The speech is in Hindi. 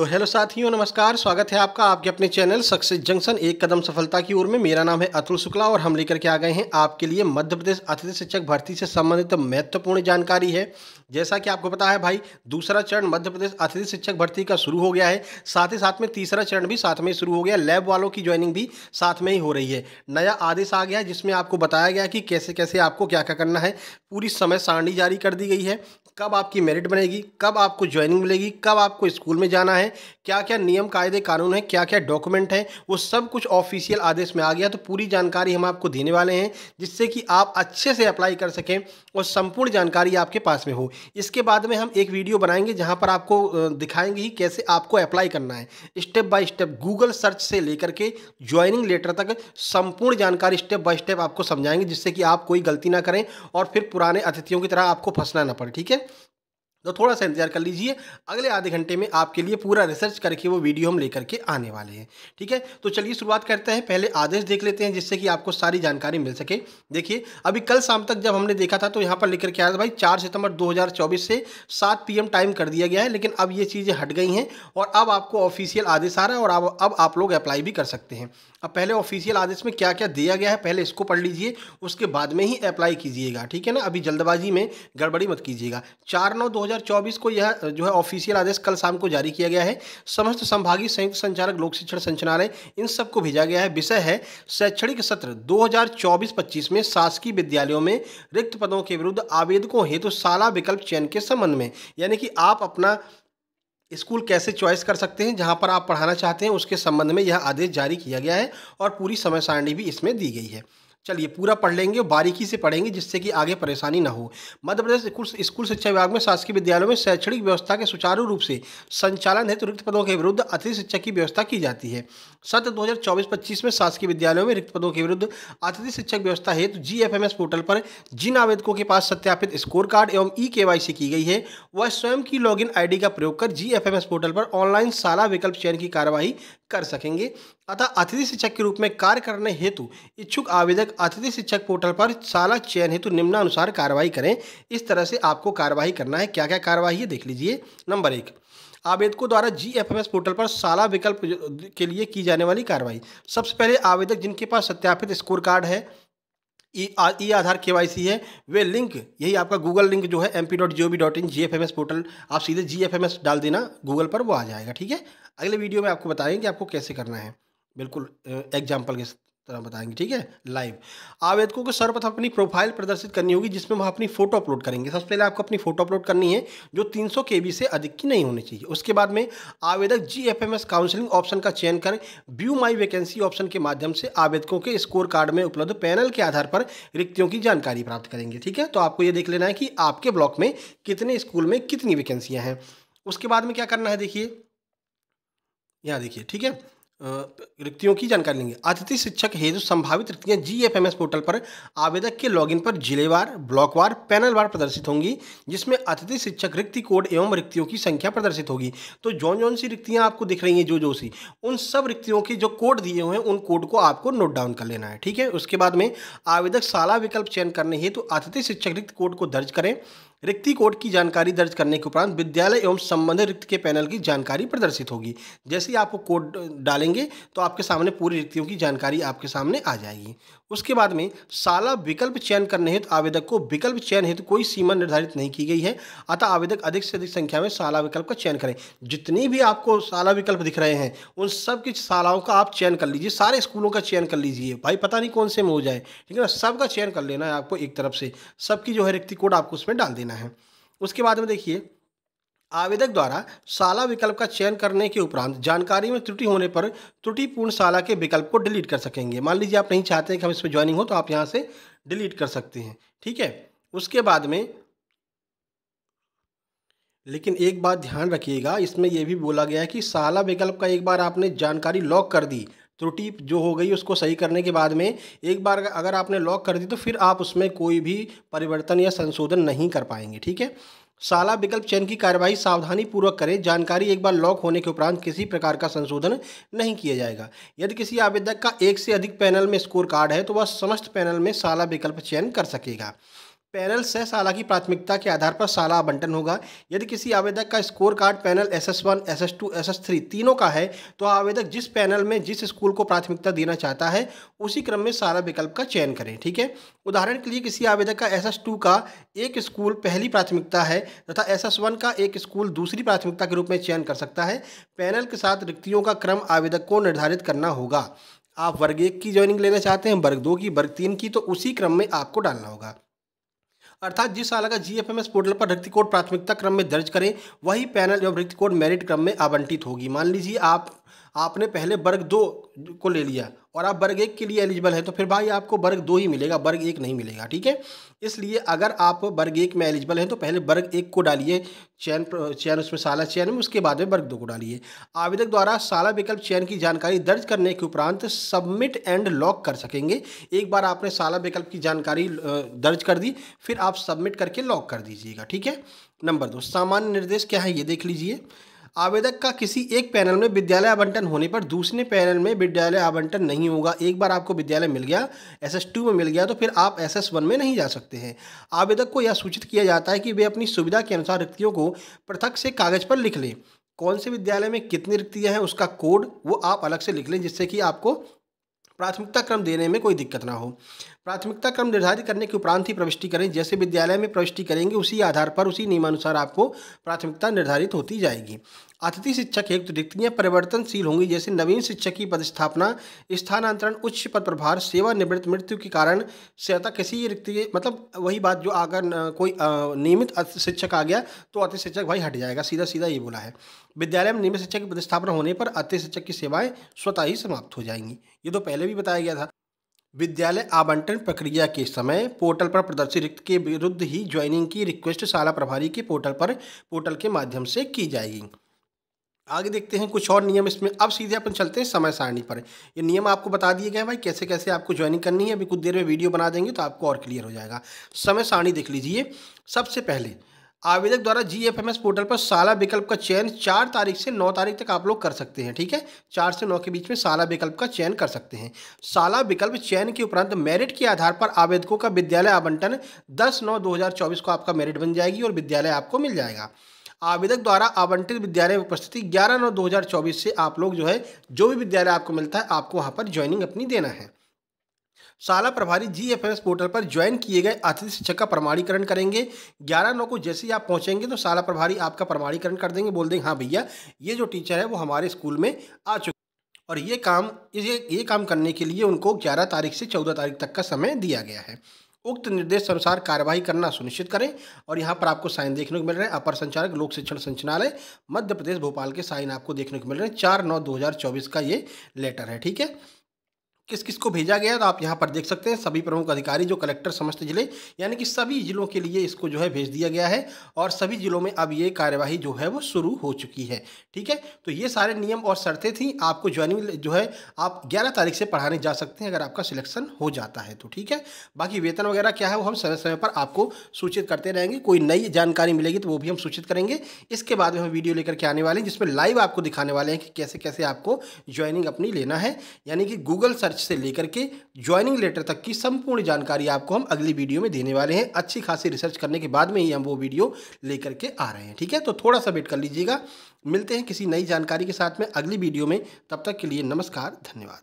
तो हेलो साथियों नमस्कार स्वागत है आपका आपके अपने चैनल सक्सेस जंक्शन एक कदम सफलता की ओर में मेरा नाम है अतुल शुक्ला और हम लेकर के आ गए हैं आपके लिए मध्य प्रदेश अतिथि शिक्षक भर्ती से संबंधित महत्वपूर्ण जानकारी है जैसा कि आपको पता है भाई दूसरा चरण मध्य प्रदेश अतिथि शिक्षक भर्ती का शुरू हो गया है साथ ही साथ में तीसरा चरण भी साथ में शुरू हो गया लैब वालों की ज्वाइनिंग भी साथ में ही हो रही है नया आदेश आ गया जिसमें आपको बताया गया कि कैसे कैसे आपको क्या क्या करना है पूरी समय सारणी जारी कर दी गई है कब आपकी मेरिट बनेगी कब आपको ज्वाइनिंग मिलेगी कब आपको स्कूल में जाना है क्या क्या नियम कायदे कानून है क्या क्या डॉक्यूमेंट हैं वो सब कुछ ऑफिशियल आदेश में आ गया तो पूरी जानकारी हम आपको देने वाले हैं जिससे कि आप अच्छे से अप्लाई कर सकें और संपूर्ण जानकारी आपके पास में हो इसके बाद में हम एक वीडियो बनाएंगे जहाँ पर आपको दिखाएंगे ही कैसे आपको अप्लाई करना है step by step Google search से लेकर के ज्वाइनिंग लेटर तक संपूर्ण जानकारी स्टेप बाय स्टेप आपको समझाएंगे जिससे कि आप कोई गलती ना करें और फिर पुराने अतिथियों की तरह आपको फंसना ना पड़े ठीक है तो थोड़ा सा इंतजार कर लीजिए अगले आधे घंटे में आपके लिए पूरा रिसर्च करके वो वीडियो हम लेकर के आने वाले हैं ठीक है तो चलिए शुरुआत करते हैं पहले आदेश देख लेते हैं जिससे कि आपको सारी जानकारी मिल सके देखिए अभी कल शाम तक जब हमने देखा था तो यहाँ पर लेकर के आया था भाई चार सितंबर 2024 से सात पी टाइम कर दिया गया है लेकिन अब ये चीज़ें हट गई हैं और अब आपको ऑफिशियल आदेश आ रहा है और अब आप लोग अप्लाई भी कर सकते हैं अब पहले ऑफिशियल आदेश में क्या क्या दिया गया है पहले इसको पढ़ लीजिए उसके बाद में ही अप्लाई कीजिएगा ठीक है ना अभी जल्दबाजी में गड़बड़ी मत कीजिएगा चार नौ दो हज़ार चौबीस को यह जो है ऑफिशियल आदेश कल शाम को जारी किया गया है समस्त संभागीय संयुक्त संचालक लोक शिक्षण संचालय इन सबको भेजा गया है विषय है शैक्षणिक सत्र दो हज़ार में शासकीय विद्यालयों में रिक्त पदों के विरुद्ध आवेदकों हेतु तो शाला विकल्प चयन के संबंध में यानी कि आप अपना स्कूल कैसे चॉइस कर सकते हैं जहां पर आप पढ़ाना चाहते हैं उसके संबंध में यह आदेश जारी किया गया है और पूरी समय सारणी भी इसमें दी गई है चलिए पूरा पढ़ लेंगे और बारीकी से पढ़ेंगे जिससे कि आगे परेशानी ना हो मध्य प्रदेश स्कूल शिक्षा विभाग में शासकीय विद्यालयों में शैक्षणिक व्यवस्था के सुचारू रूप से संचालन हेतु रिक्त पदों के विरुद्ध अतिथि शिक्षक की व्यवस्था की जाती है सत्र दो हजार में शासकीय विद्यालयों में रिक्त पदों के विरुद्ध अतिथि शिक्षक व्यवस्था हेतु जी पोर्टल पर जिन आवेदकों के पास सत्यापित स्कोर कार्ड एवं ई के की गई है वह स्वयं की लॉग इन का प्रयोग कर जी पोर्टल पर ऑनलाइन साला विकल्प चयन की कार्यवाही कर सकेंगे अतः अतिथि शिक्षक के रूप में कार्य करने हेतु इच्छुक आवेदक अतिथि शिक्षक पोर्टल पर साला चयन हेतु निम्नानुसार कार्रवाई करें इस तरह से आपको कार्यवाही करना है क्या क्या कार्यवाही है देख लीजिए नंबर एक आवेदकों द्वारा G F M S portal पर साला विकल्प के लिए की जाने वाली कार्रवाई सबसे पहले आवेदक जिनके पास सत्यापित स्कोर कार्ड है ई आधार के वाई सी है वे लिंक यही आपका गूगल लिंक जो है M P dot G O V dot in G F M S portal आप सीधे जी एफ एम एस डाल देना गूगल पर वो आ जाएगा ठीक है अगले वीडियो में आपको बताएंगे आपको कैसे करना है बिल्कुल एग्जाम्पल के तरह बताएंगे ठीक है लाइव आवेदकों को सर्वप्रथम अपनी प्रोफाइल प्रदर्शित करनी होगी जिसमें वह अपनी फोटो अपलोड करेंगे सबसे पहले आपको अपनी फोटो अपलोड करनी है जो 300 बी से अधिक की नहीं होनी चाहिए उसके बाद में आवेदक G F M S counselling option का चयन करें व्यू माई वैकेंसी ऑप्शन के माध्यम से आवेदकों के स्कोर कार्ड में उपलब्ध पैनल के आधार पर रिक्तियों की जानकारी प्राप्त करेंगे ठीक है तो आपको यह देख लेना है कि आपके ब्लॉक में कितने स्कूल में कितनी वैकेंसियाँ हैं उसके बाद में क्या करना है देखिए यहाँ देखिए ठीक है रिक्तियों की जानकारी लेंगे अतिथि शिक्षक हेतु संभावित रिक्तियां जीएफएमएस पोर्टल पर आवेदक के लॉगिन पर जिलेवार ब्लॉकवार पैनलवार प्रदर्शित होंगी जिसमें अतिथि शिक्षक रिक्ति कोड एवं रिक्तियों की संख्या प्रदर्शित होगी तो जौन जौन सी रिक्तियां आपको दिख रही हैं जो जो सी उन सब रिक्तियों के जो कोड दिए हुए हैं उन कोड को आपको नोट डाउन कर लेना है ठीक है उसके बाद में आवेदक शाला विकल्प चयन करने हेतु अतिथि शिक्षक रिक्त कोड को दर्ज करें रिक्ति कोड की जानकारी दर्ज करने के उपरांत विद्यालय एवं संबंधित रिक्त के पैनल की जानकारी प्रदर्शित होगी जैसे ही आप कोड डालेंगे तो आपके सामने पूरी रिक्तियों की जानकारी आपके सामने आ जाएगी उसके बाद में साला विकल्प चयन करने हेतु आवेदक को विकल्प चयन हेतु कोई सीमा निर्धारित नहीं की गई है अतः आवेदक अधिक से अधिक संख्या में साला विकल्प का चयन करें जितनी भी आपको साला विकल्प दिख रहे हैं उन सब की सालाओं का आप चयन कर लीजिए सारे स्कूलों का चयन कर लीजिए भाई पता नहीं कौन से में हो जाए ठीक है ना सबका चयन कर लेना है आपको एक तरफ से सबकी जो है रिक्ति कोड आपको उसमें डाल देना है उसके बाद में देखिए आवेदक द्वारा शाला विकल्प का चयन करने के उपरांत जानकारी में त्रुटि होने पर त्रुटिपूर्ण शाला के विकल्प को डिलीट कर सकेंगे मान लीजिए आप नहीं चाहते हैं कि हम इसमें ज्वाइनिंग हो तो आप यहाँ से डिलीट कर सकते हैं ठीक है उसके बाद में लेकिन एक बात ध्यान रखिएगा इसमें यह भी बोला गया है कि शाला विकल्प का एक बार आपने जानकारी लॉक कर दी त्रुटि जो हो गई उसको सही करने के बाद में एक बार अगर आपने लॉक कर दी तो फिर आप उसमें कोई भी परिवर्तन या संशोधन नहीं कर पाएंगे ठीक है साला विकल्प चयन की कार्यवाही सावधानी पूर्वक करें जानकारी एक बार लॉक होने के उपरांत किसी प्रकार का संशोधन नहीं किया जाएगा यदि किसी आवेदक का एक से अधिक पैनल में स्कोर कार्ड है तो वह समस्त पैनल में साला विकल्प चयन कर सकेगा पैनल से साला की प्राथमिकता के आधार पर साला आवंटन होगा यदि किसी आवेदक का score card panel S S one S S two S S three तीनों का है तो आवेदक जिस पैनल में जिस स्कूल को प्राथमिकता देना चाहता है उसी क्रम में सारा विकल्प का चयन करें ठीक है उदाहरण के लिए किसी आवेदक का एस एस टू का एक स्कूल पहली प्राथमिकता है तथा एस एस वन का एक स्कूल दूसरी प्राथमिकता के रूप में चयन कर सकता है पैनल के साथ रिक्तियों का क्रम आवेदक को निर्धारित करना होगा आप वर्ग एक की ज्वाइनिंग लेना चाहते हैं वर्ग दो की वर्ग तीन की तो उसी क्रम में आपको डालना होगा अर्थात जिस साल का जीएफएमएस पोर्टल पर रिक्ति कोड प्राथमिकता क्रम में दर्ज करें वही पैनल एवं रिक्ति कोड मेरिट क्रम में आवंटित होगी मान लीजिए आप आपने पहले वर्ग दो को ले लिया और आप वर्ग एक के लिए एलिजिबल है तो फिर भाई आपको वर्ग दो ही मिलेगा वर्ग एक नहीं मिलेगा ठीक है इसलिए अगर आप वर्ग एक में एलिजिबल हैं तो पहले वर्ग एक को डालिए चयन चयन उसमें साला चयन में उसके बाद में वर्ग दो को डालिए आवेदक द्वारा साला विकल्प चयन की जानकारी दर्ज करने के उपरांत सबमिट एंड लॉक कर सकेंगे एक बार आपने साला विकल्प की जानकारी दर्ज कर दी फिर आप सबमिट करके लॉक कर दीजिएगा ठीक है नंबर दो सामान्य निर्देश क्या है ये देख लीजिए आवेदक का किसी एक पैनल में विद्यालय आवंटन होने पर दूसरे पैनल में विद्यालय आवंटन नहीं होगा एक बार आपको विद्यालय मिल गया एस एस टू में मिल गया तो फिर आप एस एस वन में नहीं जा सकते हैं आवेदक को यह सूचित किया जाता है कि वे अपनी सुविधा के अनुसार रिक्तियों को पृथक से कागज़ पर लिख लें कौन से विद्यालय में कितनी रिक्तियाँ हैं उसका कोड वो आप अलग से लिख लें जिससे कि आपको प्राथमिकता क्रम देने में कोई दिक्कत ना हो प्राथमिकता क्रम निर्धारित करने के उपरांत ही प्रविष्टि करें जैसे विद्यालय में प्रविष्टि करेंगे उसी आधार पर उसी नियमानुसार आपको प्राथमिकता निर्धारित होती जाएगी अतिथि शिक्षक हेतु रिक्तियाँ परिवर्तनशील होंगी जैसे नवीन शिक्षक की पदस्थापना स्थानांतरण उच्च पद प्रभार सेवानिवृत्त मृत्यु के कारण सहायता किसी रिक्ति मतलब वही बात जो अगर कोई नियमित शिक्षक आ गया तो अतिथि शिक्षक भाई हट जाएगा सीधा सीधा ये बोला है विद्यालय में नियमित शिक्षक की पदस्थापना होने पर अतिथि शिक्षक की सेवाएँ स्वतः ही समाप्त हो जाएंगी ये तो पहले भी बताया गया था विद्यालय आवंटन प्रक्रिया के समय पोर्टल पर प्रदर्शित रिक्त के विरुद्ध ही ज्वाइनिंग की रिक्वेस्ट शाला प्रभारी के पोर्टल पर पोर्टल के माध्यम से की जाएगी आगे देखते हैं कुछ और नियम इसमें अब सीधे अपन चलते हैं समय सारणी पर ये नियम आपको बता दिए गए भाई कैसे कैसे आपको ज्वाइनिंग करनी है अभी कुछ देर में वीडियो बना देंगे तो आपको और क्लियर हो जाएगा समय सारणी देख लीजिए सबसे पहले आवेदक द्वारा G F M S portal पर साला विकल्प का चयन चार तारीख से नौ तारीख तक आप लोग कर सकते हैं ठीक है चार से नौ के बीच में साला विकल्प का चयन कर सकते हैं साला विकल्प चयन के उपरांत मेरिट के आधार पर आवेदकों का विद्यालय आवंटन दस नौ दो हज़ार चौबीस को आपका मेरिट बन जाएगी और विद्यालय आपको मिल जाएगा आवेदक द्वारा आवंटित विद्यालय में उपस्थिति 11 नौ 2024 से आप लोग जो है जो भी विद्यालय आपको मिलता है आपको वहाँ पर ज्वाइनिंग अपनी देना है शाला प्रभारी जी एफ पोर्टल पर ज्वाइन किए गए अतिथि शिक्षक का प्रमाणीकरण करेंगे ग्यारह नौ को जैसे ही आप पहुंचेंगे तो शाला प्रभारी आपका प्रमाणीकरण कर देंगे बोल देंगे हाँ भैया ये जो टीचर है वो हमारे स्कूल में आ चुके और ये काम ये ये काम करने के लिए उनको ग्यारह तारीख से चौदह तारीख तक का समय दिया गया है उक्त निर्देश अनुसार कार्यवाही करना सुनिश्चित करें और यहाँ पर आपको साइन देखने को मिल रहे हैं अपर संचालक लोक शिक्षण संचालय मध्य प्रदेश भोपाल के साइन आपको देखने को मिल रहे हैं चार नौ दो का ये लेटर है ठीक है किस किस को भेजा गया तो आप यहाँ पर देख सकते हैं सभी प्रमुख अधिकारी जो कलेक्टर समस्त जिले यानी कि सभी जिलों के लिए इसको जो है भेज दिया गया है और सभी जिलों में अब ये कार्यवाही जो है वो शुरू हो चुकी है ठीक है तो ये सारे नियम और शर्तें थी आपको ज्वाइनिंग जो है आप ग्यारह तारीख से पढ़ाने जा सकते हैं अगर आपका सिलेक्शन हो जाता है तो ठीक है बाकी वेतन वगैरह क्या है वो हम समय समय पर आपको सूचित करते रहेंगे कोई नई जानकारी मिलेगी तो वो भी हम सूचित करेंगे इसके बाद में हम वीडियो लेकर के आने वाले हैं जिसमें लाइव आपको दिखाने वाले हैं कि कैसे कैसे आपको ज्वाइनिंग अपनी लेना है यानी कि गूगल सर्च से लेकर के ज्वाइनिंग लेटर तक की संपूर्ण जानकारी आपको हम अगली वीडियो में देने वाले हैं अच्छी खासी रिसर्च करने के बाद में ही हम वो वीडियो लेकर के आ रहे हैं ठीक है तो थोड़ा सा वेट कर लीजिएगा मिलते हैं किसी नई जानकारी के साथ में अगली वीडियो में तब तक के लिए नमस्कार धन्यवाद